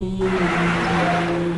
Música hum.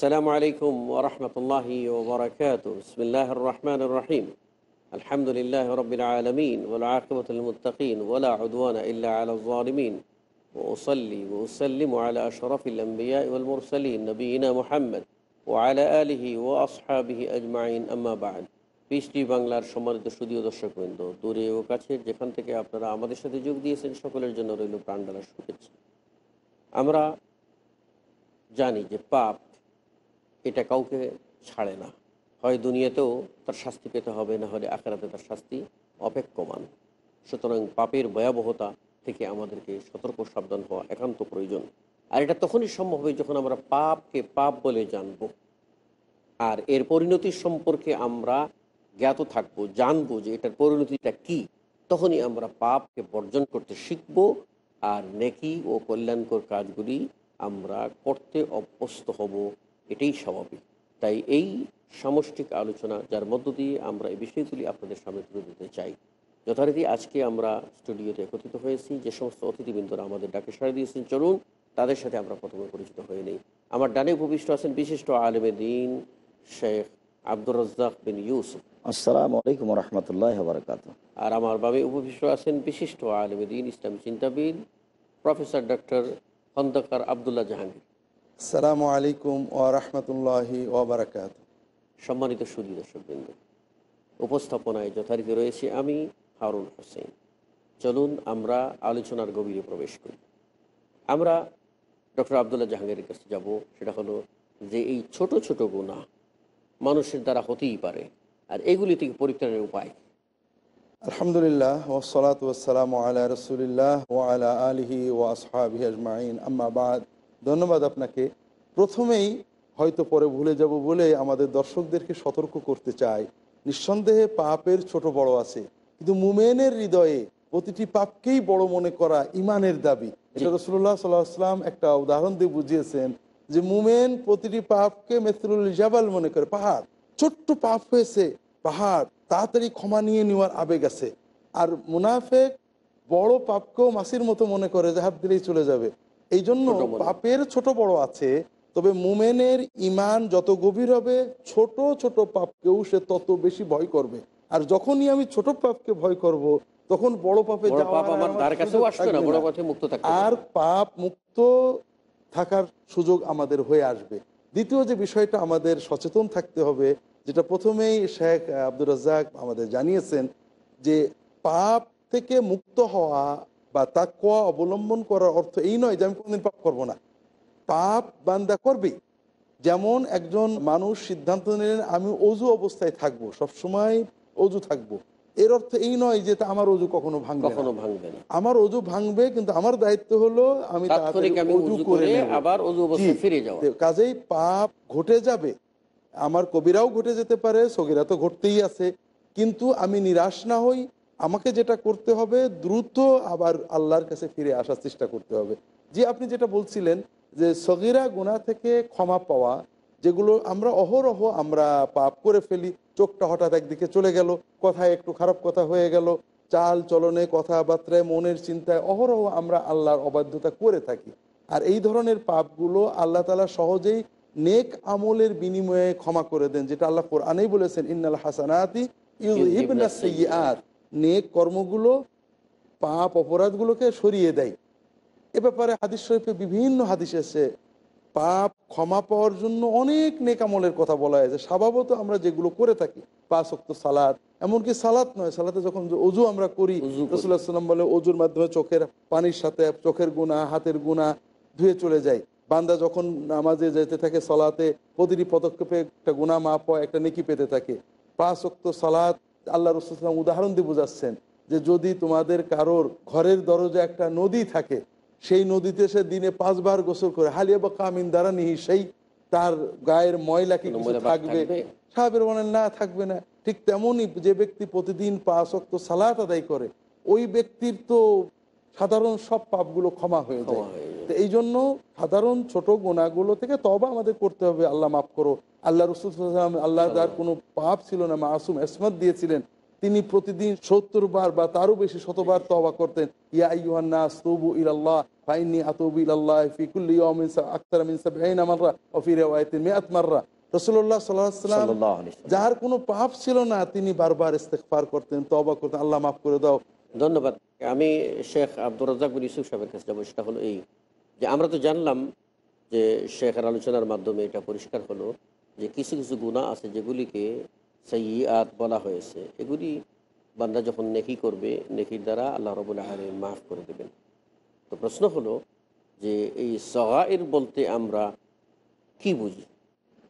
আসসালামু আলাইকুম ওরহমতুল্লাহি ওবরাকাত বিসমিল্লাহ রহমান রহিম আলহামদুলিল্লাহ রবিল আলমিন ওলা আকবতুলমতকিন ওলা উদ্ওয়ান ইল্লা আলমিন ওসলি ওসলিম আলা শরফিল্বিয়া উলমুরসলিন নবীনা মোহাম্মদ ও আলা আলহি ও আসহাবিহি আজমাইন আম্মাবাদ পিসটি বাংলার সম্মানিত সুদীয় দর্শক দূরে ও কাছে যেখান থেকে আপনারা আমাদের সাথে যোগ দিয়েছেন সকলের জন্য রইল প্রাণডালা শুভেচ্ছা আমরা জানি যে পাপ এটা কাউকে ছাড়ে না হয় দুনিয়াতেও তার শাস্তি পেতে হবে না হলে আখেরাতে তার শাস্তি অপেক্ষমান সুতরাং পাপের ভয়াবহতা থেকে আমাদেরকে সতর্ক সাবধান হওয়া একান্ত প্রয়োজন আর এটা তখনই সম্ভব হবে যখন আমরা পাপকে পাপ বলে জানব আর এর পরিণতি সম্পর্কে আমরা জ্ঞাত থাকব জানবো যে এটার পরিণতিটা কি তখনই আমরা পাপকে বর্জন করতে শিখব আর নেকি ও কল্যাণকর কাজগুলি আমরা করতে অভ্যস্ত হব এটাই স্বাভাবিক তাই এই সামষ্টিক আলোচনা যার মধ্য দিয়ে আমরা এই বিষয়গুলি আপনাদের সামনে তুলে দিতে চাই যথারীতি আজকে আমরা স্টুডিওতে একত্রিত হয়েছি যে সমস্ত অতিথিবৃন্দরা আমাদের ডাকে সারা দিয়েছেন চলুন তাদের সাথে আমরা প্রথমে পরিচিত হয়ে নিই আমার ডানে উপবিষ্ট আছেন বিশিষ্ট আলমে দিন শেখ আব্দুর রজ্জাক বিন ইউসুফ আসসালামু আলাইকুম আর আমার বাবে উপবিষ্ট আছেন বিশিষ্ট আলমে দিন ইসলাম চিন্তাবিদ প্রফেসর ডক্টর খন্দকার আবদুল্লাহ জাহাঙ্গীর সালামু আলাইকুম ও রহমতুল্লাহি ওবরাকাত সম্মানিত সুদী দর্শকবৃন্দ উপস্থাপনায় যথারীতি রয়েছে আমি হারুন হোসেন চলুন আমরা আলোচনার গভীরে প্রবেশ করি আমরা ডক্টর আবদুল্লাহ জাহাঙ্গীরের কাছে যাব সেটা হলো যে এই ছোট ছোট গুণা মানুষের দ্বারা হতেই পারে আর এগুলি থেকে পরিত্রাণের উপায় আলহামদুলিল্লাহ ওসলাত ওসালাম আল্লাহ রসুলিল্লাহ ওয়ালা আলহি ওয়াসহাবি আজমাইন আম্মাবাদ ধন্যবাদ আপনাকে প্রথমেই হয়তো পরে ভুলে যাব বলে আমাদের দর্শকদেরকে সতর্ক করতে চাই নিঃসন্দেহে পাপের ছোট বড় আছে কিন্তু মুমেনের হৃদয়ে প্রতিটি পাপকেই বড় মনে করা ইমানের দাবি এটা রসুল্লাহ সাল্লাহাম একটা উদাহরণ দিয়ে বুঝিয়েছেন যে মুমেন প্রতিটি পাপকে মেসরুল জাবাল মনে করে পাহাড় ছোট্ট পাপ হয়েছে পাহাড় তাড়াতাড়ি ক্ষমা নিয়ে নেওয়ার আবেগ আছে আর মুনাফেক বড় পাপকেও মাসির মতো মনে করে যে হাত দিলেই চলে যাবে এই জন্য পাপের ছোট বড় আছে তবে মুমেনের ইমান যত গভীর হবে ছোট ছোট পাপকেও সে তত বেশি ভয় করবে আর যখনই আমি ছোট পাপকে ভয় করব। তখন বড় পাপে আর পাপ মুক্ত থাকার সুযোগ আমাদের হয়ে আসবে দ্বিতীয় যে বিষয়টা আমাদের সচেতন থাকতে হবে যেটা প্রথমেই শেখ আব্দুর রাজ্জাক আমাদের জানিয়েছেন যে পাপ থেকে মুক্ত হওয়া বা তাকুয়া অবলম্বন করার অর্থ এই নয় যে আমি কোনোদিন পাপ করবো না পাপ বান্দা করবে যেমন একজন মানুষ সিদ্ধান্ত নিলেন আমি অজু অবস্থায় থাকবো সবসময় অজু থাকবো এর অর্থ এই নয় যে আমার অজু কখনো ভাঙবে কখনো ভাঙবে আমার অজু ভাঙবে কিন্তু আমার দায়িত্ব হলো আমি অজু করে আবার কাজেই পাপ ঘটে যাবে আমার কবিরাও ঘটে যেতে পারে সগিরা তো ঘটতেই আছে কিন্তু আমি নিরাশ না হই আমাকে যেটা করতে হবে দ্রুত আবার আল্লাহর কাছে ফিরে আসার চেষ্টা করতে হবে যে আপনি যেটা বলছিলেন যে সগিরা গুণা থেকে ক্ষমা পাওয়া যেগুলো আমরা অহরহ আমরা পাপ করে ফেলি চোখটা হঠাৎ একদিকে চলে গেল কথায় একটু খারাপ কথা হয়ে গেল চাল চলনে কথাবার্তায় মনের চিন্তায় অহরহ আমরা আল্লাহর অবাধ্যতা করে থাকি আর এই ধরনের পাপগুলো আল্লাহ তালা সহজেই নেক আমলের বিনিময়ে ক্ষমা করে দেন যেটা আল্লাহ কোরআনেই বলেছেন ইন্নাল হাসানাতি ইউহিবনা সৈয়াদ নেক কর্মগুলো পাপ অপরাধগুলোকে সরিয়ে দেয় এ ব্যাপারে হাদিস শরীফে বিভিন্ন হাদিস এসে পাপ ক্ষমা পাওয়ার জন্য অনেক নেকামলের কথা বলা হয়েছে স্বভাবত আমরা যেগুলো করে থাকি পাঁচক্ত সালাদ এমনকি সালাত নয় সালাতে যখন অজু আমরা করি রসুল্লাহাম বলে অজুর মাধ্যমে চোখের পানির সাথে চোখের গুণা হাতের গুণা ধুয়ে চলে যায় বান্দা যখন নামাজে যেতে থাকে সালাতে প্রতিটি পদক্ষেপে একটা গুণা মাপ হয় একটা নেকি পেতে থাকে পাঁচক্ত সালাত আল্লাহ রসুলাম উদাহরণ দিয়ে বোঝাচ্ছেন যে যদি তোমাদের কারোর ঘরের দরজা একটা নদী থাকে সেই নদীতে সে দিনে পাঁচবার গোসল করে হালিয়া বা কামিন দ্বারা নিহি সেই তার গায়ের ময়লা কি থাকবে সাহেবের মনে না থাকবে না ঠিক তেমনই যে ব্যক্তি প্রতিদিন পাঁচ অক্ত সালাত আদায় করে ওই ব্যক্তির তো সাধারণ সব পাপগুলো ক্ষমা হয়ে যায় এই জন্য সাধারণ ছোট গোনাগুলো থেকে তবা আমাদের করতে হবে আল্লাহ মাফ করো আল্লাহ রসুলাম আল্লাহ যার কোনো পাপ ছিল না মাসুম এসমত দিয়েছিলেন তিনি প্রতিদিন সত্তর বার বা তারও বেশি শতবার তবা করতেন ইয়া ইউহান্না সবু ইল্লাহ ফাইনি আতবু ইল্লাহ ফিকুল্লি আক্তার মিনসা মাররা রসুল্লাহ সাল্লাম যার কোনো পাপ ছিল না তিনি বারবার ইস্তেকফার করতেন তবা করতেন আল্লাহ মাফ করে দাও ধন্যবাদ আমি শেখ আব্দুর রাজাক বিন ইউসুফ সাহেবের কাছে যাবো সেটা হলো এই যে আমরা তো জানলাম যে শেখের আলোচনার মাধ্যমে এটা পরিষ্কার হলো যে কিছু কিছু গুণা আছে যেগুলিকে সৈয়াত বলা হয়েছে এগুলি বান্দা যখন নেকি করবে নেকির দ্বারা আল্লাহ রবুল আহারে মাফ করে দেবেন তো প্রশ্ন হলো যে এই সহায়ের বলতে আমরা কি বুঝি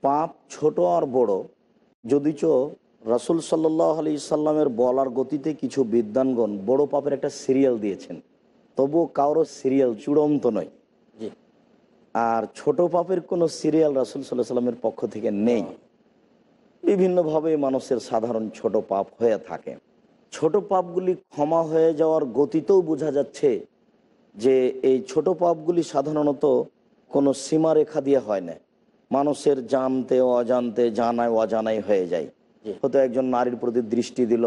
পাপ ছোট আর বড় চ রাসুল সাল্লাহ আলি ইসাল্লামের বলার গতিতে কিছু বিদ্যানগণ বড় পাপের একটা সিরিয়াল দিয়েছেন তবুও কারো সিরিয়াল চূড়ান্ত নয় আর ছোট পাপের কোনো সিরিয়াল রাসুল সাল্লাহ সাল্লামের পক্ষ থেকে নেই হ্যাঁ। বিভিন্নভাবে মানুষের সাধারণ ছোট পাপ হয়ে থাকে ছোট পাপগুলি ক্ষমা হয়ে যাওয়ার গতিতেও বোঝা যাচ্ছে যে এই ছোট পাপগুলি সাধারণত কোনো সীমারেখা দিয়ে হয় না মানুষের জানতে অজান্তে জানায় অজানাই হয়ে যায় হয়তো একজন নারীর প্রতি দৃষ্টি দিল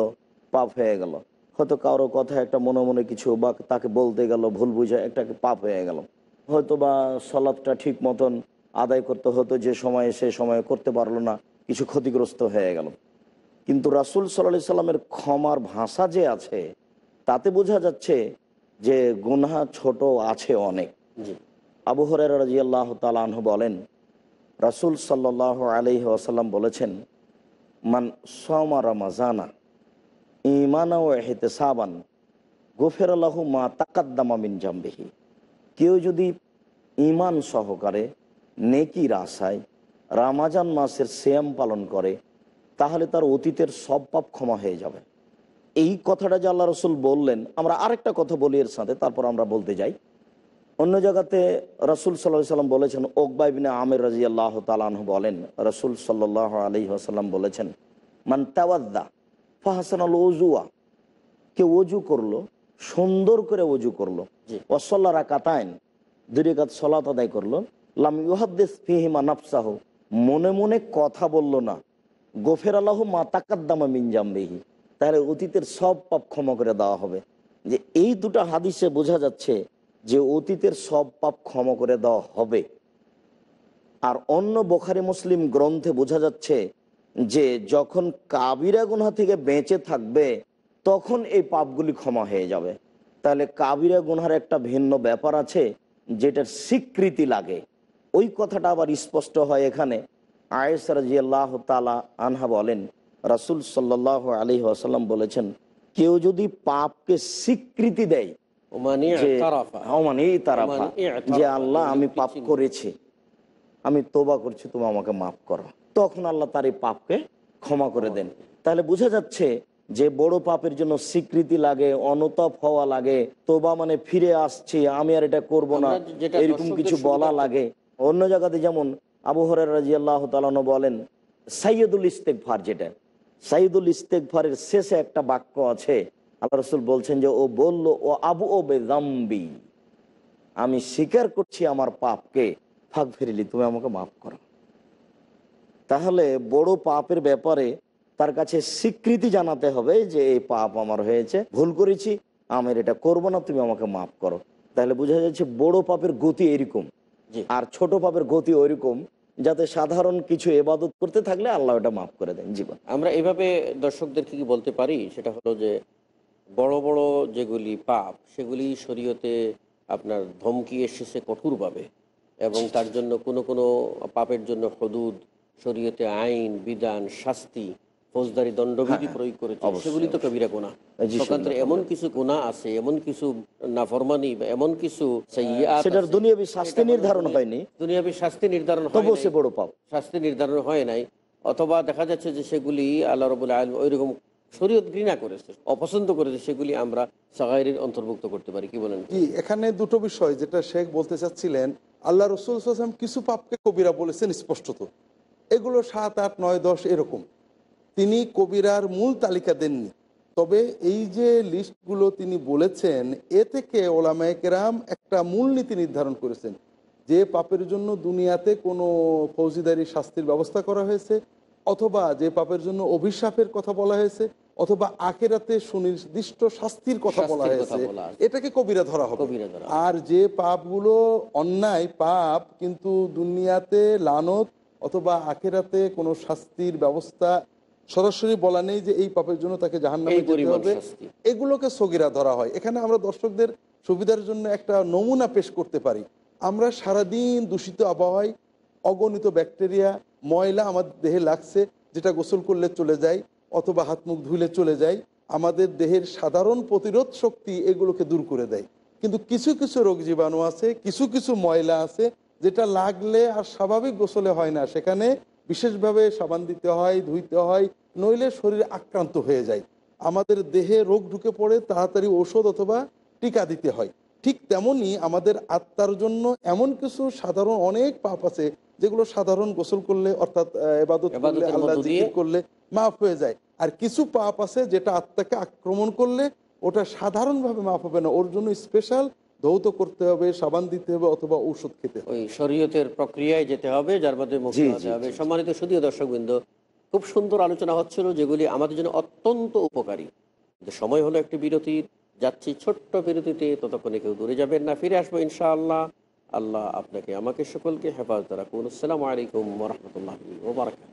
পাপ হয়ে গেল হয়তো কারো কথা একটা মনে মনে কিছু বা তাকে বলতে গেল ভুল বুঝে একটা পাপ হয়ে গেল হয়তো বা সলাপটা ঠিক মতন আদায় করতে হতো যে সময়ে সে সময়ে করতে পারলো না কিছু ক্ষতিগ্রস্ত হয়ে গেল কিন্তু রাসুল সাল্লা সাল্লামের ক্ষমার ভাষা যে আছে তাতে বোঝা যাচ্ছে যে গুনহা ছোট আছে অনেক আবু হরের রাজিয়াল্লাহ তালাহ বলেন রাসুল সাল্লাহ আলি আসাল্লাম বলেছেন মান সোমা রমাজানা ইমানা ও হেতে সাবান গোফের আল্লাহ মা তাকাদ্দামা মিন জাম্বিহি কেউ যদি ইমান সহকারে নেকি আশায় রামাজান মাসের শ্যাম পালন করে তাহলে তার অতীতের সব পাপ ক্ষমা হয়ে যাবে এই কথাটা যে আল্লাহ রসুল বললেন আমরা আরেকটা কথা বলি এর সাথে তারপর আমরা বলতে যাই অন্য জায়গাতে রসুল সাল্লাহ সাল্লাম বলেছেন বিন আমের রাজি আল্লাহ তালান বলেন রসুল সাল্লাহ আলি আসাল্লাম বলেছেন মান তাওয়াদ্দা ফাহাসানাল ওজুয়া কে অজু করলো সুন্দর করে অজু করলো ওসল্লা কাতায়ন দুরিকাত সলাত আদায় করলো লাম ইহাদ্দেস ফিহিমা নাফসাহ মনে মনে কথা বলল না গোফের আল্লাহ মা তাকাদ্দামা বেহি তাহলে অতীতের সব পাপ ক্ষমা করে দেওয়া হবে যে এই দুটা হাদিসে বোঝা যাচ্ছে যে অতীতের সব পাপ ক্ষমা করে দেওয়া হবে আর অন্য বোখারি মুসলিম গ্রন্থে বোঝা যাচ্ছে যে যখন কাবিরা গুনা থেকে বেঁচে থাকবে তখন এই পাপগুলি ক্ষমা হয়ে যাবে তাহলে কাবিরা গুনার একটা ভিন্ন ব্যাপার আছে যেটার স্বীকৃতি লাগে ওই কথাটা আবার স্পষ্ট হয় এখানে আল্লাহ তালা আনহা বলেন রাসুল সাল্লাহ আলী আসাল্লাম বলেছেন কেউ যদি পাপকে স্বীকৃতি দেয় যে আল্লাহ আমি পাপ করেছি আমি তোবা করছি তুমি আমাকে মাফ করো তখন আল্লাহ তার এই পাপকে ক্ষমা করে দেন তাহলে বোঝা যাচ্ছে যে বড় পাপের জন্য স্বীকৃতি লাগে অনুতাপ হওয়া লাগে তোবা মানে ফিরে আসছি আমি আর এটা করব না এরকম কিছু বলা লাগে অন্য জায়গাতে যেমন আবহর হরের তালন বলেন সাইয়দুল ইস্তেকফার যেটা সাইদুল ইস্তেকফারের শেষে একটা বাক্য আছে আল্লাহ রসুল বলছেন যে ও বলল ও আবু ও বেদাম্বি আমি স্বীকার করছি আমার পাপকে ফাঁক ফিরিলি তুমি আমাকে মাফ করো তাহলে বড় পাপের ব্যাপারে তার কাছে স্বীকৃতি জানাতে হবে যে এই পাপ আমার হয়েছে ভুল করেছি আমি এটা করব না তুমি আমাকে মাফ করো তাহলে বোঝা যাচ্ছে বড় পাপের গতি এরকম আর ছোট পাপের গতি ওইরকম যাতে সাধারণ কিছু এবাদত করতে থাকলে আল্লাহ এটা মাফ করে দেন জীবন আমরা এভাবে দর্শকদেরকে কি বলতে পারি সেটা হলো যে বড় বড় যেগুলি পাপ সেগুলি শরীয়তে আপনার ধমকি এসেছে কঠোরভাবে এবং তার জন্য কোনো কোনো পাপের জন্য হদুদ শরীয়তে আইন বিধান শাস্তি ফৌজদারি দণ্ডবিধি হ্যাঁ, প্রয়োগ করেছে সেগুলি তো কবিরা গোনা সকান্তরে এমন কিছু গোনা আছে এমন কিছু নাফরমানি বা এমন কিছু হ্যাঁ, সেটার দুনিয়াবি শাস্তি নির্ধারণ হয়নি দুনিয়াবী শাস্তি নির্ধারণ হয় বড় পাপ শাস্তি নির্ধারণ হয় নাই অথবা দেখা যাচ্ছে যে সেগুলি আল্লাহ রবুল্লা আলম ওইরকম শরীয়ত ঘৃণা করেছে অপছন্দ করেছে সেগুলি আমরা সাগাইরের অন্তর্ভুক্ত করতে পারি কি বলেন কি এখানে দুটো বিষয় যেটা শেখ বলতে চাচ্ছিলেন আল্লাহ রসুল আসলাম কিছু পাপকে কবিরা বলেছেন স্পষ্টত এগুলো সাত আট নয় দশ এরকম তিনি কবিরার মূল তালিকা দেননি তবে এই যে লিস্টগুলো তিনি বলেছেন এ থেকে ওলামায়কেরাম একটা মূলনীতি নির্ধারণ করেছেন যে পাপের জন্য দুনিয়াতে কোনো ফৌজিদারি শাস্তির ব্যবস্থা করা হয়েছে অথবা যে পাপের জন্য অভিশাপের কথা বলা হয়েছে অথবা আখেরাতে সুনির্দিষ্ট শাস্তির কথা বলা হয়েছে এটাকে কবিরা ধরা হবে আর যে পাপগুলো অন্যায় পাপ কিন্তু দুনিয়াতে লানত অথবা আখেরাতে কোনো শাস্তির ব্যবস্থা সরাসরি বলা নেই যে এই পাপের জন্য তাকে জাহান্ন এগুলোকে সগিরা ধরা হয় এখানে আমরা দর্শকদের সুবিধার জন্য একটা নমুনা পেশ করতে পারি আমরা সারাদিন দূষিত আবহাওয়ায় অগণিত ব্যাকটেরিয়া ময়লা আমার দেহে লাগছে যেটা গোসল করলে চলে যায় অথবা হাত মুখ ধুলে চলে যায় আমাদের দেহের সাধারণ প্রতিরোধ শক্তি এগুলোকে দূর করে দেয় কিন্তু কিছু কিছু রোগ জীবাণু আছে কিছু কিছু ময়লা আছে যেটা লাগলে আর স্বাভাবিক গোসলে হয় না সেখানে বিশেষভাবে সাবান দিতে হয় ধুইতে হয় নইলে শরীর আক্রান্ত হয়ে যায় আমাদের দেহে রোগ ঢুকে পড়ে তাড়াতাড়ি ওষুধ অথবা টিকা দিতে হয় ঠিক তেমনই আমাদের আত্মার জন্য এমন কিছু সাধারণ অনেক পাপ আছে যেগুলো সাধারণ গোসল করলে অর্থাৎ এবাদত করলে আল্লাহ করলে মাফ হয়ে যায় আর কিছু পাপ আছে যেটা আত্মাকে আক্রমণ করলে ওটা সাধারণভাবে মাফ হবে না ওর জন্য স্পেশাল ধৌত করতে হবে সাবান দিতে হবে অথবা ঔষধ খেতে হবে শরীয়তের প্রক্রিয়ায় যেতে হবে যার মধ্যে হবে সম্মানিত শুধুও দর্শকবৃন্দ খুব সুন্দর আলোচনা হচ্ছিল যেগুলি আমাদের জন্য অত্যন্ত উপকারী সময় হলো একটি বিরতি যাচ্ছি ছোট্ট বিরতিতে ততক্ষণে কেউ দূরে যাবেন না ফিরে আসবো ইনশাআল্লাহ আল্লাহ আপনাকে আমাকে সকলকে হেফাজত রাখুন আসসালামু আলাইকুম রহমতুল্লাহ ওবরাকাত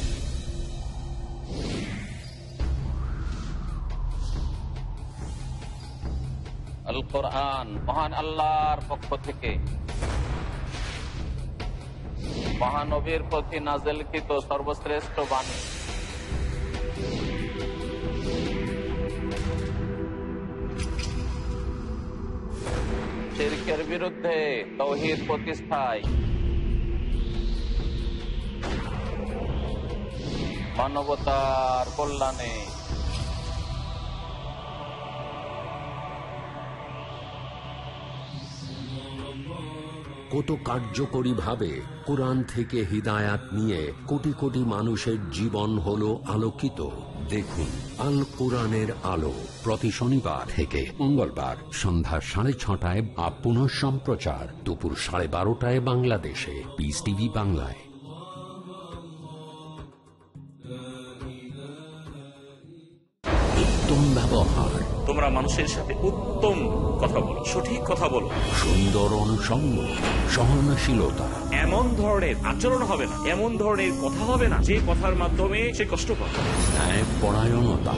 আল কোরআন মহান আল্লাহর পক্ষ থেকে মহানবীর প্রতি নাজেলকৃত সর্বশ্রেষ্ঠ বাণী প্রতিষ্ঠায় মানবতার কল্যাণে কত কার্যকরীভাবে কোরআন থেকে হৃদায়াত নিয়ে কোটি কোটি মানুষের জীবন হল আলোকিত দেখুন আল কোরআনের আলো প্রতি শনিবার থেকে মঙ্গলবার সন্ধ্যা সাড়ে ছটায় বা পুনঃ সম্প্রচার দুপুর সাড়ে বারোটায় বাংলাদেশে পিস টিভি বাংলায় উত্তম ব্যবহার তোমরা মানুষের সাথে উত্তম কথা বলো সঠিক কথা বলো সুন্দর অনুষঙ্গ সহনশীলতা এমন ধরনের আচরণ হবে না এমন ধরনের কথা হবে না যে কথার মাধ্যমে সে কষ্ট পাবে পরায়ণতা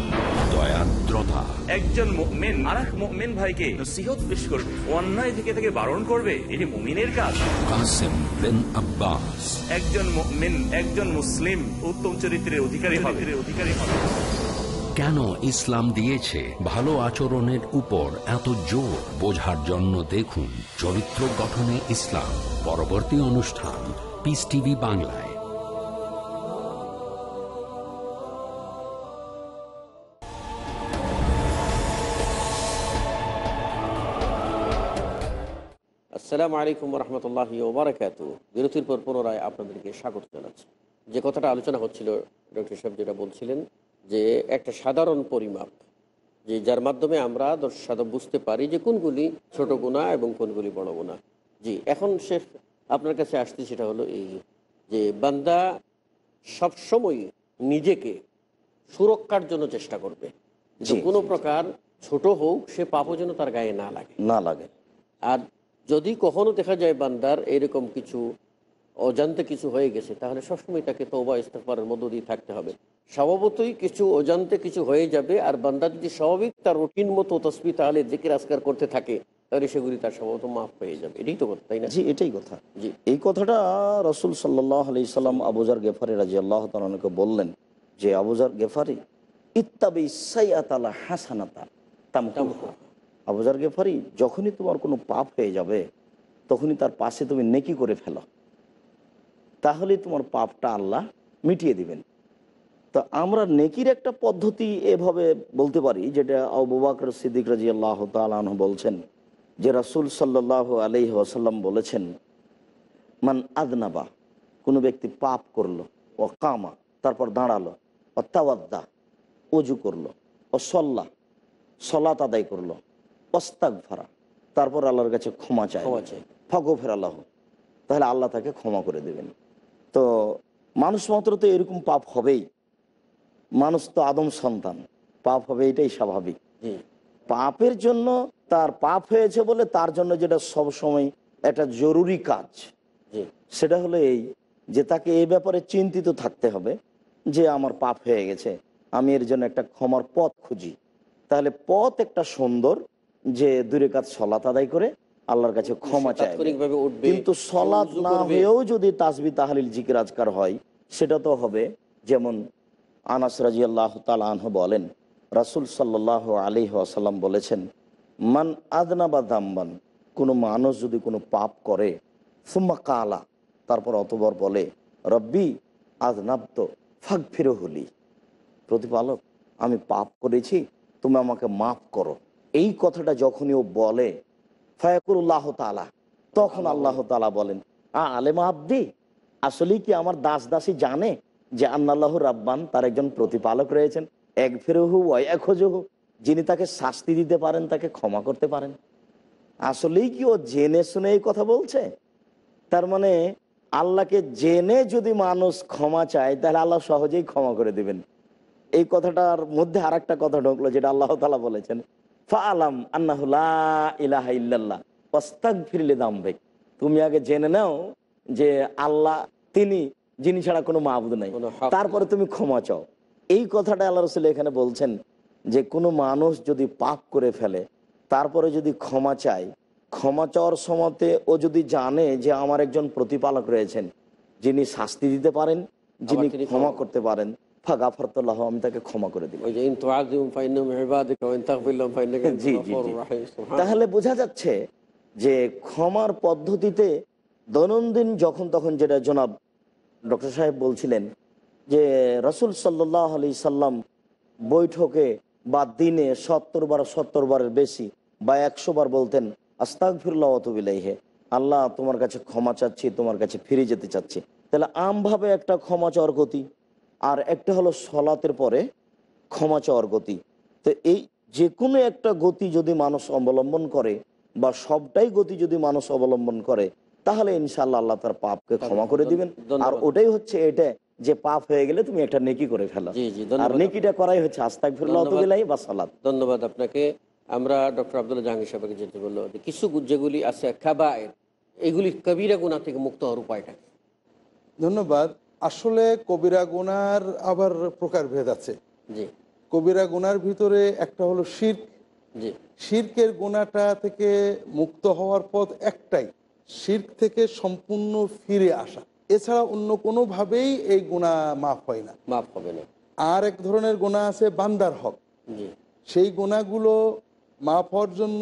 দয়াদ্রতা একজন মেন আর মেন ভাইকে সিহত পেশ করবে অন্যায় থেকে থেকে বারণ করবে এটি মুমিনের কাজ কাসেম বিন আব্বাস একজন মেন একজন মুসলিম উত্তম চরিত্রের অধিকারী হবে অধিকারী হবে কেন ইসলাম দিয়েছে ভালো আচরণের উপর এত জোর বোঝার জন্য দেখুন চরিত্র গঠনে ইসলাম পরবর্তী অনুষ্ঠান পিস টিভি বাংলায় আসসালামু আলাইকুম রহমতুল্লাহ ওবরাকাত বিরতির পর পুনরায় আপনাদেরকে স্বাগত জানাচ্ছি যে কথাটা আলোচনা হচ্ছিল ডক্টর সাহেব যেটা বলছিলেন যে একটা সাধারণ পরিমাপ যে যার মাধ্যমে আমরা সাদা বুঝতে পারি যে কোনগুলি ছোট গুণা এবং কোনগুলি বড় গুণা জি এখন সে আপনার কাছে আসতে সেটা হলো এই যে বান্দা সবসময় নিজেকে সুরক্ষার জন্য চেষ্টা করবে যে কোনো প্রকার ছোট হোক সে পাপও যেন তার গায়ে না লাগে না লাগে আর যদি কখনো দেখা যায় বান্দার এরকম কিছু অজান্তে কিছু হয়ে গেছে তাহলে সবসময় তাকে তৌবা ইস্তফারের মধ্য দিয়ে থাকতে হবে স্বভাবতই কিছু অজান্তে কিছু হয়ে যাবে আর বান্দা যদি স্বাভাবিক তার রুটিন মতো তসবি তাহলে জিকির আজকার করতে থাকে তাহলে সেগুলি তার স্বভাবত মাফ হয়ে যাবে এটাই তো কথা তাই না জি এটাই কথা জি এই কথাটা রসুল সাল্লাহ আলি সাল্লাম আবুজার গেফারি রাজি আল্লাহ তালকে বললেন যে আবুজার গেফারি ইত্তাবি সাইয়াতালা হাসানাতা তাম আবুজার গেফারি যখনই তোমার কোনো পাপ হয়ে যাবে তখনই তার পাশে তুমি নেকি করে ফেলো তাহলে তোমার পাপটা আল্লাহ মিটিয়ে দিবেন তা আমরা নেকির একটা পদ্ধতি এভাবে বলতে পারি যেটা আবাকর সিদ্দিক রাজি আল্লাহ তালন বলছেন যে রাসুল সাল্লাহ আলি ওয়াসাল্লাম বলেছেন মান আদনাবা কোনো ব্যক্তি পাপ করলো ও কামা তারপর দাঁড়ালো অত্যাবাদ্দা অজু করলো সল্লাহ সলাত আদায় করলো অস্তাক ভরা তারপর আল্লাহর কাছে ক্ষমা চায় ফগফের আল্লাহ তাহলে আল্লাহ তাকে ক্ষমা করে দেবেন তো মানুষ মাত্র তো এরকম পাপ হবেই মানুষ তো আদম সন্তান পাপ হবে এটাই স্বাভাবিক পাপের জন্য তার পাপ হয়েছে বলে তার জন্য যেটা সব সময় একটা জরুরি কাজ সেটা হলো এই যে তাকে এ ব্যাপারে চিন্তিত থাকতে হবে যে আমার পাপ হয়ে গেছে আমি এর জন্য একটা ক্ষমার পথ খুঁজি তাহলে পথ একটা সুন্দর যে দূরে কাজ সলাত আদায় করে আল্লাহর কাছে ক্ষমা চায় কিন্তু সলাৎ না হয়েও যদি তাসবি তাহালিল জিকির আজকার হয় সেটা তো হবে যেমন আনাস রাজি আল্লাহ তালাহ বলেন রাসুল সাল্লাহ আলী আসাল্লাম বলেছেন মান আদনা বা দাম্বান কোনো মানুষ যদি কোনো পাপ করে সুম্মা কালা তারপর অতবর বলে রব্বি আদনাব্দ ফাঁক ফিরো হলি প্রতিপালক আমি পাপ করেছি তুমি আমাকে মাফ করো এই কথাটা যখনই ও বলে ফায়াকুল্লাহ তালা তখন আল্লাহ তালা বলেন আ আলেমা আব্দি আসলেই কি আমার দাস দাসী জানে যে আন্নাল্লাহ রাব্বান তার একজন প্রতিপালক রয়েছেন এক ফেরহু ওয়াই এক হজহু যিনি তাকে শাস্তি দিতে পারেন তাকে ক্ষমা করতে পারেন আসলেই কি ও জেনে শুনে এই কথা বলছে তার মানে আল্লাহকে জেনে যদি মানুষ ক্ষমা চায় তাহলে আল্লাহ সহজেই ক্ষমা করে দিবেন এই কথাটার মধ্যে আর একটা কথা ঢুকলো যেটা আল্লাহ তালা বলেছেন ফা আলাম আন্নাহুল্লাহ ইল্লাল্লাহ পস্তাক ফিরলে দাম্ভিক তুমি আগে জেনে নাও যে আল্লাহ তিনি যিনি ছাড়া কোনো মাহবুদ নাই তারপরে তুমি ক্ষমা চাও এই কথাটা আল্লাহ রসুল এখানে বলছেন যে কোনো মানুষ যদি পাপ করে ফেলে তারপরে যদি ক্ষমা চায় ক্ষমা চাওয়ার সময়তে ও যদি জানে যে আমার একজন প্রতিপালক রয়েছেন যিনি শাস্তি দিতে পারেন যিনি ক্ষমা করতে পারেন ফরতল্লাহ আমি তাকে ক্ষমা করে তাহলে বোঝা যাচ্ছে যে ক্ষমার পদ্ধতিতে দৈনন্দিন যখন তখন যেটা জনাব ডক্টর সাহেব বলছিলেন যে রসুল সাল্লাহ আলি সাল্লাম বৈঠকে বা দিনে সত্তর বার সত্তর বারের বেশি বা একশো বার বলতেন আস্তাক ফিরল্লাহ অতবিলাইহে আল্লাহ তোমার কাছে ক্ষমা চাচ্ছি তোমার কাছে ফিরে যেতে চাচ্ছি তাহলে আমভাবে একটা ক্ষমা চাওয়ার গতি আর একটা হলো সলাতের পরে ক্ষমা চাওয়ার গতি তো এই যে কোনো একটা গতি যদি মানুষ অবলম্বন করে বা সবটাই গতি যদি মানুষ অবলম্বন করে তাহলে ইনশাল্লাহ আল্লাহ তার পাপকে ক্ষমা করে দিবেন আর ওটাই হচ্ছে এটা যে পাপ হয়ে গেলে তুমি একটা নেকি করে ফেলো আর নেকিটা করাই হচ্ছে আস্তাক বা সালাদ ধন্যবাদ আপনাকে আমরা ডক্টর আবদুল্লাহ জাহাঙ্গীর সাহেবকে যেতে বললো যে কিছু যেগুলি আছে খাবায়ের এগুলি কবিরা গুণা থেকে মুক্ত হওয়ার উপায়টা ধন্যবাদ আসলে কবিরা গুনার আবার প্রকার ভেদ আছে জি কবিরা গুনার ভিতরে একটা হলো শির্ক জি শির্কের গুণাটা থেকে মুক্ত হওয়ার পথ একটাই শির্ক থেকে সম্পূর্ণ ফিরে আসা এছাড়া অন্য কোনোভাবেই এই গুণা মাফ হয় না মাফ হবে না আর এক ধরনের গোনা আছে বান্দার হক সেই গোনাগুলো মাফ হওয়ার জন্য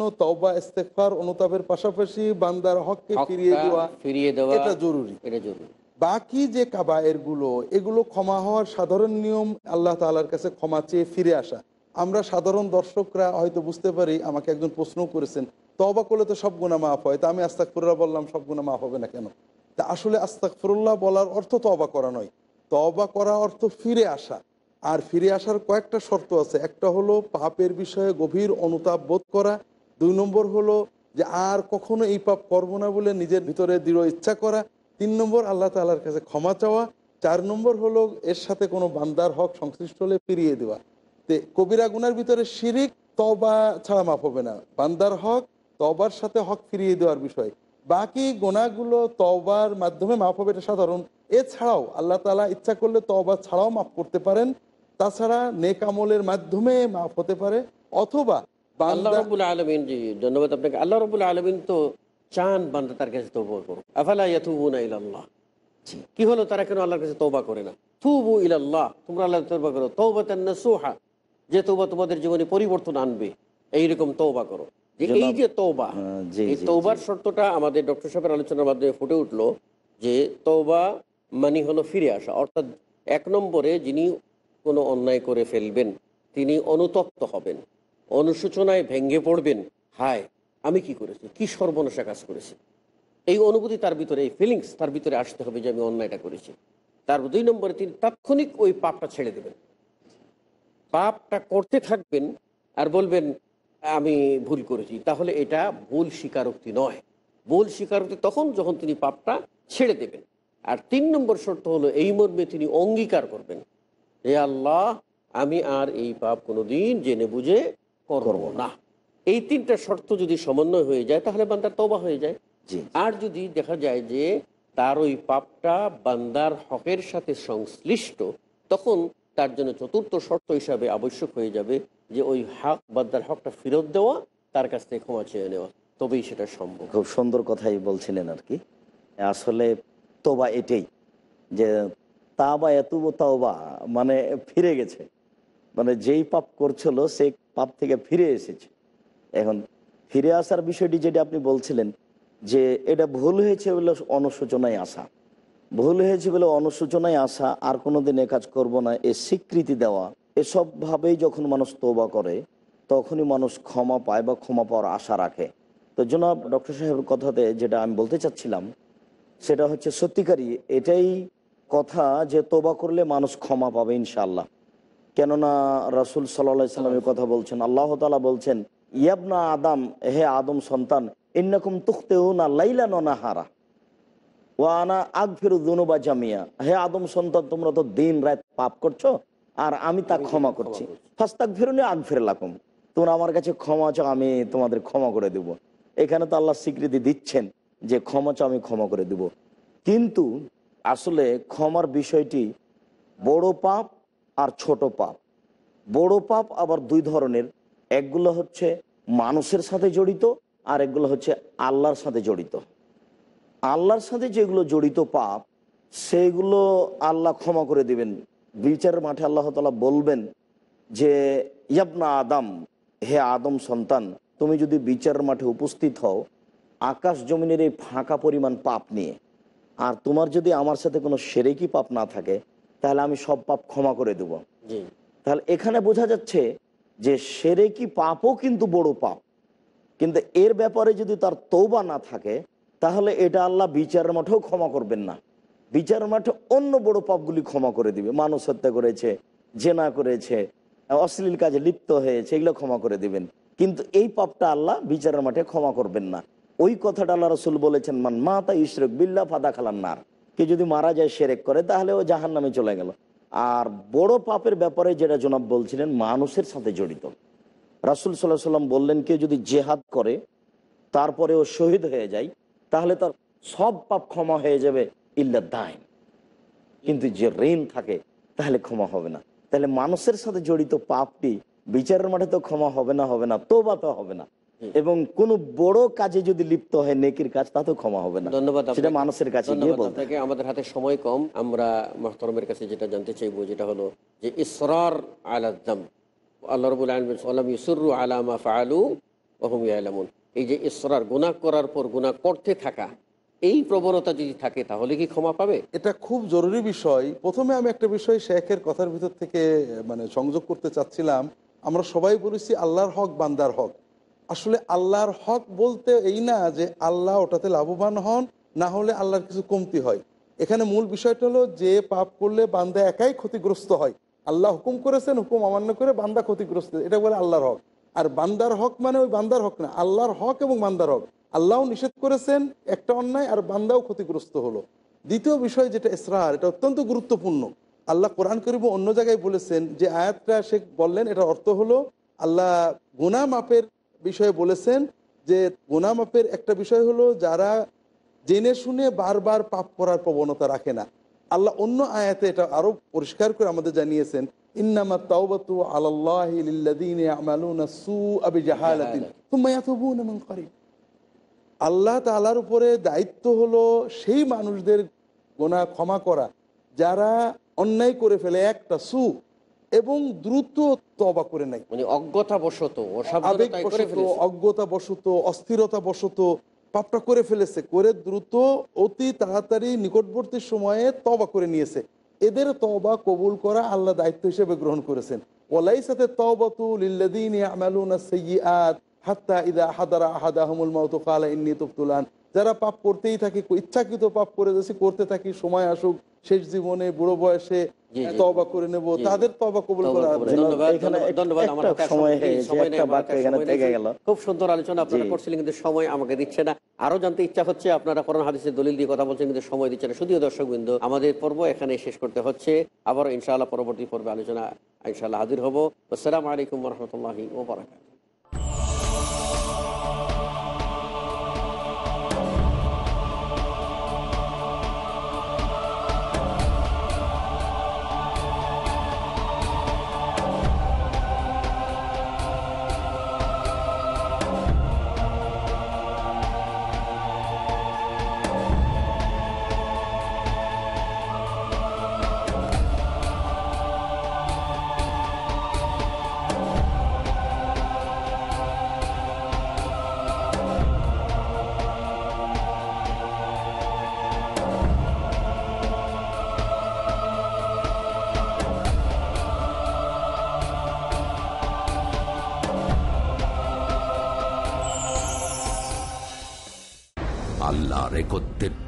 অনুতাপের পাশাপাশি বান্দার হককে ফিরিয়ে দেওয়া ফিরিয়ে দেওয়া এটা জরুরি এটা জরুরি বাকি যে কাবায়ের গুলো এগুলো ক্ষমা হওয়ার সাধারণ নিয়ম আল্লাহ তালার কাছে ক্ষমা চেয়ে ফিরে আসা আমরা সাধারণ দর্শকরা হয়তো বুঝতে পারি আমাকে একজন প্রশ্ন করেছেন তবা করলে তো সব গুণা মাফ হয় তা আমি আস্তাকফুরুল্লাহ বললাম সব গুণা মাফ হবে না কেন তা আসলে আস্তাকফুরুল্লাহ বলার অর্থ তবা করা নয় তবা করা অর্থ ফিরে আসা আর ফিরে আসার কয়েকটা শর্ত আছে একটা হলো পাপের বিষয়ে গভীর অনুতাপ বোধ করা দুই নম্বর হলো যে আর কখনো এই পাপ করবো না বলে নিজের ভিতরে দৃঢ় ইচ্ছা করা তিন নম্বর আল্লাহ তালার কাছে ক্ষমা চাওয়া চার নম্বর হলো এর সাথে কোনো বান্দার হক সংশ্লিষ্ট হলে ফিরিয়ে দেওয়া তে কবিরা গুনার ভিতরে শিরিক তবা ছাড়া মাফ হবে না বান্দার হক তবার সাথে হক ফিরিয়ে দেওয়ার বিষয় বাকি গোনাগুলো তবার মাধ্যমে মাফ হবে এটা সাধারণ এছাড়াও আল্লাহ তালা ইচ্ছা করলে তবা ছাড়াও মাফ করতে পারেন তাছাড়া নেক আমলের মাধ্যমে মাফ হতে পারে অথবা জি ধন্যবাদ আপনাকে আলমিন তো চান তার কাছে ইলাল্লাহ কি হলো আল্লাহর কাছে তৌবা করে না ইলাল্লাহ আল্লাহ তৌবা করো তৌবা সুহা যে তৌবা তোমাদের জীবনে পরিবর্তন আনবে এইরকম তৌবা করো এই যে হ্যাঁ, এই শর্তটা আমাদের ডক্টর সাহেবের আলোচনার মাধ্যমে ফুটে উঠলো যে মানে হলো ফিরে আসা অর্থাৎ এক নম্বরে যিনি কোনো অন্যায় করে ফেলবেন তিনি অনুতপ্ত হবেন অনুশোচনায় ভেঙ্গে পড়বেন হায় আমি কি করেছি কি সর্বনাশা কাজ করেছি এই অনুভূতি তার ভিতরে এই ফিলিংস তার ভিতরে আসতে হবে যে আমি অন্যায়টা করেছি তার দুই নম্বরে তিনি তাৎক্ষণিক ওই পাপটা ছেড়ে দেবেন পাপটা করতে থাকবেন আর বলবেন আমি ভুল করেছি তাহলে এটা ভুল স্বীকারোক্তি নয় ভুল স্বীকারোক্তি তখন যখন তিনি পাপটা ছেড়ে দেবেন আর তিন নম্বর শর্ত হলো এই মর্মে তিনি অঙ্গীকার করবেন হে আল্লাহ আমি আর এই পাপ কোনো দিন জেনে বুঝে করব না এই তিনটা শর্ত যদি সমন্বয় হয়ে যায় তাহলে বান্দার তবা হয়ে যায় আর যদি দেখা যায় যে তার ওই পাপটা বান্দার হকের সাথে সংশ্লিষ্ট তখন তার জন্য চতুর্থ শর্ত হিসাবে আবশ্যক হয়ে যাবে যে ওই হক বাদ্দার হকটা ফেরত দেওয়া তার কাছ থেকে ক্ষমা চেয়ে নেওয়া তবেই সেটা সম্ভব খুব সুন্দর কথাই বলছিলেন আর কি আসলে তোবা এটাই যে তা বা এত তাওবা মানে ফিরে গেছে মানে যেই পাপ করছিল সেই পাপ থেকে ফিরে এসেছে এখন ফিরে আসার বিষয়টি যেটা আপনি বলছিলেন যে এটা ভুল হয়েছে বলে অনুশোচনায় আসা ভুল হয়েছে বলে অনুশোচনায় আসা আর কোনো দিন কাজ করব না এ স্বীকৃতি দেওয়া এসবভাবেই যখন মানুষ তোবা করে তখনই মানুষ ক্ষমা পায় বা ক্ষমা পাওয়ার আশা রাখে তো জনাব ডক্টর সাহেবের কথাতে যেটা আমি বলতে চাচ্ছিলাম সেটা হচ্ছে সত্যিকারই এটাই কথা যে তোবা করলে মানুষ ক্ষমা পাবে ইনশাল্লাহ কেননা রাসুল সাল্লা সাল্লামের কথা বলছেন আল্লাহ তালা বলছেন ইয়াবনা আদম হে আদম সন্তান এরকম তুখতেও না লাইলা না হারা ও আনা আগ ফেরুদ্দুনু বা জামিয়া হে আদম সন্তান তোমরা তো দিন রাত পাপ করছো আর আমি তা ক্ষমা করছি ফাস্তাক ফেরুনি আগ ফেরলাকুম তোমরা আমার কাছে ক্ষমা চাও আমি তোমাদের ক্ষমা করে দেব এখানে তো আল্লাহ স্বীকৃতি দিচ্ছেন যে ক্ষমা চাও আমি ক্ষমা করে দেব কিন্তু আসলে ক্ষমার বিষয়টি বড় পাপ আর ছোট পাপ বড় পাপ আবার দুই ধরনের একগুলো হচ্ছে মানুষের সাথে জড়িত আর একগুলো হচ্ছে আল্লাহর সাথে জড়িত আল্লাহর সাথে যেগুলো জড়িত পাপ সেগুলো আল্লাহ ক্ষমা করে দিবেন বিচার মাঠে আল্লাহ তালা বলবেন যে ইয়াবনা আদম হে আদম সন্তান তুমি যদি বিচার মাঠে উপস্থিত হও আকাশ জমিনের এই ফাঁকা পরিমাণ পাপ নিয়ে আর তোমার যদি আমার সাথে কোনো সেরেকি পাপ না থাকে তাহলে আমি সব পাপ ক্ষমা করে দেব তাহলে এখানে বোঝা যাচ্ছে যে সেরেকি পাপও কিন্তু বড় পাপ কিন্তু এর ব্যাপারে যদি তার তৌবা না থাকে তাহলে এটা আল্লাহ বিচার মাঠেও ক্ষমা করবেন না বিচার মাঠে অন্য বড় পাপগুলি ক্ষমা করে দিবে মানুষ হত্যা করেছে জেনা করেছে অশ্লীল কাজে লিপ্ত হয়েছে এগুলো ক্ষমা করে দিবেন কিন্তু এই পাপটা আল্লাহ বিচারের মাঠে ক্ষমা করবেন না ওই কথাটা আল্লাহ রসুল বলেছেন মান মা তা ইশরক বিল্লা ফাদা খালান না কে যদি মারা যায় সেরেক করে তাহলে ও জাহান নামে চলে গেল আর বড় পাপের ব্যাপারে যেটা জনাব বলছিলেন মানুষের সাথে জড়িত রাসুল সাল্লাহ সাল্লাম বললেন কেউ যদি জেহাদ করে তারপরে ও শহীদ হয়ে যায় তাহলে তার সব পাপ ক্ষমা হয়ে যাবে ইল্লা দাইন কিন্তু যে ঋণ থাকে তাহলে ক্ষমা হবে না তাহলে মানুষের সাথে জড়িত পাপটি বিচারের মাঠে তো ক্ষমা হবে না হবে না তো বা তো হবে না এবং কোন বড় কাজে যদি লিপ্ত হয় নেকির কাজ তা তো ক্ষমা হবে না ধন্যবাদ সেটা মানুষের কাছে আপনাকে আমাদের হাতে সময় কম আমরা মহতরমের কাছে যেটা জানতে চাইবো যেটা হলো যে ইসরার আলাদাম আল্লাহ রবুল আলামা ফালু এই যে ইসরার গুনা করার পর গুনা করতে থাকা এই প্রবণতা যদি থাকে তাহলে কি ক্ষমা পাবে এটা খুব জরুরি বিষয় প্রথমে আমি একটা বিষয় শেখের কথার ভিতর থেকে মানে সংযোগ করতে চাচ্ছিলাম আমরা সবাই বলেছি আল্লাহর হক বান্দার হক আসলে আল্লাহর হক বলতে এই না যে আল্লাহ ওটাতে লাভবান হন না হলে আল্লাহর কিছু কমতি হয় এখানে মূল বিষয়টা হলো যে পাপ করলে বান্দা একাই ক্ষতিগ্রস্ত হয় আল্লাহ হুকুম করেছেন হুকুম অমান্য করে বান্দা ক্ষতিগ্রস্ত এটা বলে আল্লাহর হক আর বান্দার হক মানে ওই বান্দার হক না আল্লাহর হক এবং বান্দার হক আল্লাহও নিষেধ করেছেন একটা অন্যায় আর বান্দাও ক্ষতিগ্রস্ত হলো দ্বিতীয় বিষয় যেটা ইসরার এটা অত্যন্ত গুরুত্বপূর্ণ আল্লাহ কোরআন করিব অন্য জায়গায় বলেছেন যে আয়াতটা শেখ বললেন এটা অর্থ হলো আল্লাহ গুনা মাপের বিষয়ে বলেছেন যে গুনা মাপের একটা বিষয় হলো যারা জেনে শুনে বারবার পাপ করার প্রবণতা রাখে না আল্লাহ অন্য আয়াতে এটা আরও পরিষ্কার করে আমাদের জানিয়েছেন আল্লাহ উপরে দায়িত্ব হলো সেই মানুষদের ক্ষমা করা যারা অন্যায় করে ফেলে একটা সু এবং দ্রুত তবা করে নেয় মানে অজ্ঞতাবশত আবেগবশত অজ্ঞতাবশত পাপটা করে ফেলেছে করে দ্রুত অতি তাড়াতাড়ি নিকটবর্তী সময়ে তবা করে নিয়েছে এদের তবা কবুল করা আল্লাহ দায়িত্ব হিসেবে গ্রহণ করেছেন ওলাই সাথে তবাতুলিল্লাদিন আমালুনা সাইয়্যাত হাত্তা ইদা হাদারা আহাদাহুমুল মাউতু ক্বালা ইন্নী তুবতুলান যারা পাপ করতেই থাকে ইচ্ছাকৃত পাপ করে যাচ্ছে করতে থাকি সময় আসুক শেষ জীবনে বুড়ো বয়সে তবা করে নেব তাদের তবা কবুল করা খুব সুন্দর আলোচনা আপনারা করছিলেন কিন্তু সময় আমাকে দিচ্ছে না আরো জানতে ইচ্ছা হচ্ছে আপনারা করোনা হাদিসের দলিল দিয়ে কথা বলছেন কিন্তু সময় দিচ্ছে না শুধু দর্শক বিন্দু আমাদের পর্ব এখানে শেষ করতে হচ্ছে আবার ইনশাআল্লাহ পরবর্তী পর্বে আলোচনা ইনশাআল্লাহ হাজির হবো আসসালামু আলাইকুম রহমতুল্লাহ ওবরাকাত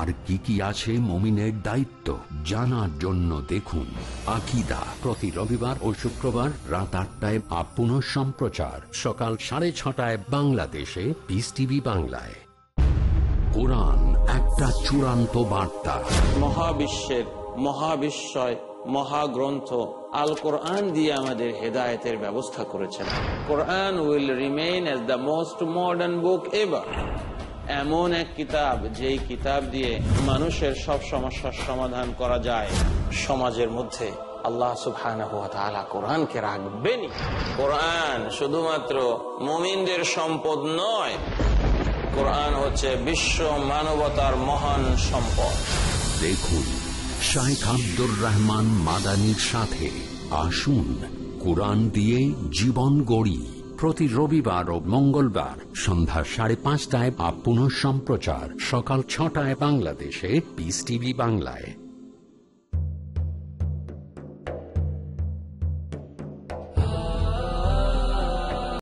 আর কি কি আছে মমিনের দায়িত্ব জানার জন্য দেখুন আকিদা প্রতি রবিবার ও শুক্রবার রাত আটটায় আপন সম্প্রচার সকাল সাড়ে ছটায় বাংলাদেশে পিস টিভি বাংলায় কোরআন একটা চূড়ান্ত বার্তা মহাবিশ্বের মহাবিশ্বয় মহাগ্রন্থ আল কোরআন দিয়ে আমাদের হেদায়তের ব্যবস্থা করেছেন Quran will remain as the most modern book ever এমন এক কিতাব যেই কিতাব দিয়ে মানুষের সব সমস্যার সমাধান করা যায় সমাজের মধ্যে আল্লাহ সুফান কোরআনকে রাখবেন কোরআন শুধুমাত্র মুমিনদের সম্পদ নয় কোরআন হচ্ছে বিশ্ব মানবতার মহান সম্পদ দেখুন শাইখ আব্দুর রহমান মাদানির সাথে আসুন কোরআন দিয়ে জীবন গড়ি প্রতি রবিবার ও মঙ্গলবার সন্ধ্যা সাড়ে পাঁচটায় বা পুনঃ সম্প্রচার সকাল ছটায় বাংলাদেশে পিস টিভি বাংলায়